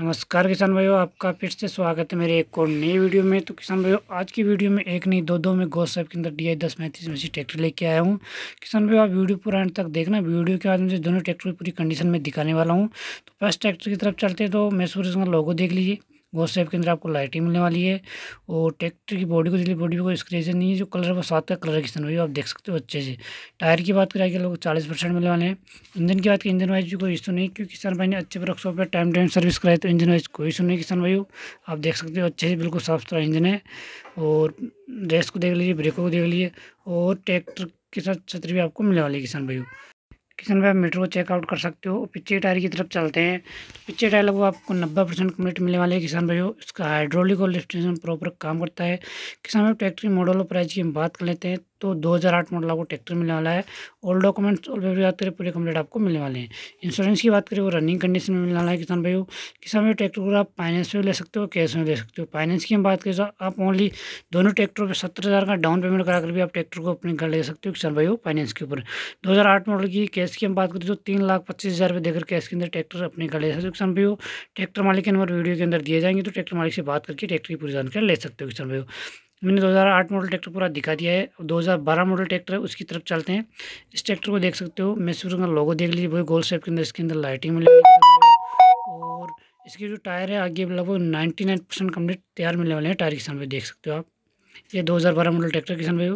नमस्कार किसान भाइयों आपका फिर से स्वागत है मेरे एक और नई वीडियो में तो किसान भाइयों आज की वीडियो में एक नहीं दो दो में गो साहब के अंदर डी आई दस पैंतीस में ट्रैक्टर लेके आया हूँ किसान भाइयों आप वीडियो पूरा एंड तक देखना वीडियो के बाद मुझे दोनों ट्रैक्टर पूरी कंडीशन में दिखाने वाला हूँ तो फर्स्ट ट्रैक्टर की तरफ चलते तो मैसूर इसका लोगो देख लीजिए गोश्त टाइप के अंदर आपको लाइटिंग मिलने वाली है और ट्रैक्टर की बॉडी को दिल्ली बॉडी को स्क्रेचन नहीं है जो कलर है वो साथ का कलर किसान वही आप देख सकते हो अच्छे से टायर की बात करें लोग चालीस परसेंट मिलने वाले हैं इंजन की बात करें इंजन वाइज कोई इशू नहीं क्योंकि किसान भाई ने अच्छे वर्कशॉप पर टाइम टाइम सर्विस कराई तो इंजन वाइज कोई इशू नहीं किसान भाई आप देख सकते हो अच्छे से बिल्कुल साफ सुथरा इंजन है और रेस को देख लीजिए ब्रेकों को देख लीजिए और ट्रैक्टर के साथ छतरी भी आपको मिलने वाली है किसान भाई किसान भाई को चेकआउट कर सकते हो पिछले टायर की तरफ चलते हैं पिछले टायर लगभग आपको नब्बे परसेंट कम्प्लीट मिलने वाले किसान भाइयों इसका हाइड्रोलिक और लिफ्टेशन प्रॉपर काम करता है किसान भाई ट्रैक्टर मॉडल और प्राइस की हम बात कर लेते हैं तो 2008 मॉडल आपको ट्रैक्टर मिलने वाला है ऑल डॉक्यूमेंट्स ऑल पेपर बात करें पूरे कंप्लीट आपको मिलने वाले हैं इंश्योरेंस की बात करें वो रनिंग कंडीशन में मिलने वाला है किसान भाई किसान भाई ट्रैक्टर को आप फाइनेंस में ले सकते हो कैश में ले सकते हो फाइनेंस की हम बात करें तो आप ओनली दोनों ट्रैक्टरों पर सत्तर का डाउन पेमेंट करा कर भी आप ट्रैक्टर को अपने घर ले सकते हो किसान भाई फाइनेंस के ऊपर दो मॉडल की कैश की हम बात करें तो तीन लाख पच्चीस हज़ार रुपये देकर कैश के अंदर ट्रैक्टर अपने घर ले सकते हो किसान भाई ट्रैक्टर मालिक के नंबर वीडियो के अंदर दिए जाएंगे तो ट्रैक्टर मालिक से बात करके ट्रैक्टर की पूरी जानकारी ले सकते हो किसान भाई मैंने 2008 मॉडल ट्रैक्टर पूरा दिखा दिया है 2012 मॉडल ट्रैक्टर है उसकी तरफ चलते हैं इस ट्रैक्टर को देख सकते हो मैसूर का लोगो देख लीजिए वही गोल शेप के अंदर इसके अंदर लाइटिंग मिलेगी और इसके जो टायर है आगे लगभग नाइन्टी नाइन परसेंट तैयार मिलने वाले हैं टायर किसान भाई देख सकते हो आप ये दो मॉडल ट्रैक्टर किसान भाई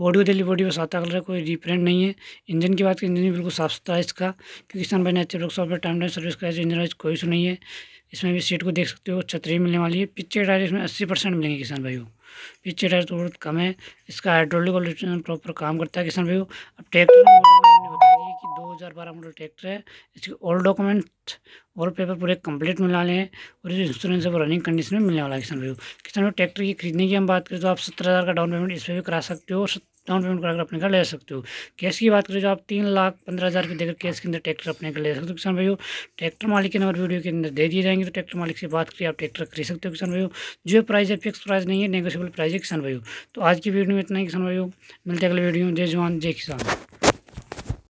बॉडी को दिल्ली बॉडी पर साता कलर है कोई रिप्रेंट नहीं है इंजन की बात करें इंजन भी बिल्कुल साफ सुथरा है इसका क्योंकि किसान भाई ने अच्छे टाइम टाइम सर्विस कराई इंजन वाइज कोई इशू नहीं है इसमें भी सीट को देख सकते हो छतरी मिलने वाली है पिछले टायर इसमें अस्सी परसेंट मिलेंगे किसान भाई को पीछे टायर तो बहुत कम है इसका हाइड्रोलिक प्रॉपर काम करता है किसान भाई अब ट्रैक्टर 2012 मॉडल ट्रैक्टर है इसके ऑल डॉक्यूमेंट और पेपर पूरे कंप्लीट मिला लें और इस इंश्योरेंस है वो रनिंग कंडीशन में मिलने वाला है किसान भाई किसान भाई ट्रैक्टर की खरीदने की हम बात करें तो आप सत्तर हज़ार का डाउन पेमेंट इस पर भी करा सकते हो डाउन पेमेंट कराकर अपने घर ले सकते हो कैश की बात करें जो तो आप तीन लाख पंद्रह हज़ार रुपये देकर कैश के अंदर ट्रैक्टर अपने घर ले सकते हो किसान भाइयों ट्रैक्टर मालिक के नंबर वीडियो के अंदर दे दिए जाएंगे तो ट्रैक्टर मालिक से बात करिए आप ट्रैक्टर खरीद सकते हो किसान भाइयों जो प्राइस है फिक्स प्राइस नहीं है नेगोशियबल प्राइस है किसान भाइयों तो आज की वीडियो में इतना ही किसान भाइयों मिलते अगले वीडियो में जय जवान जय किसान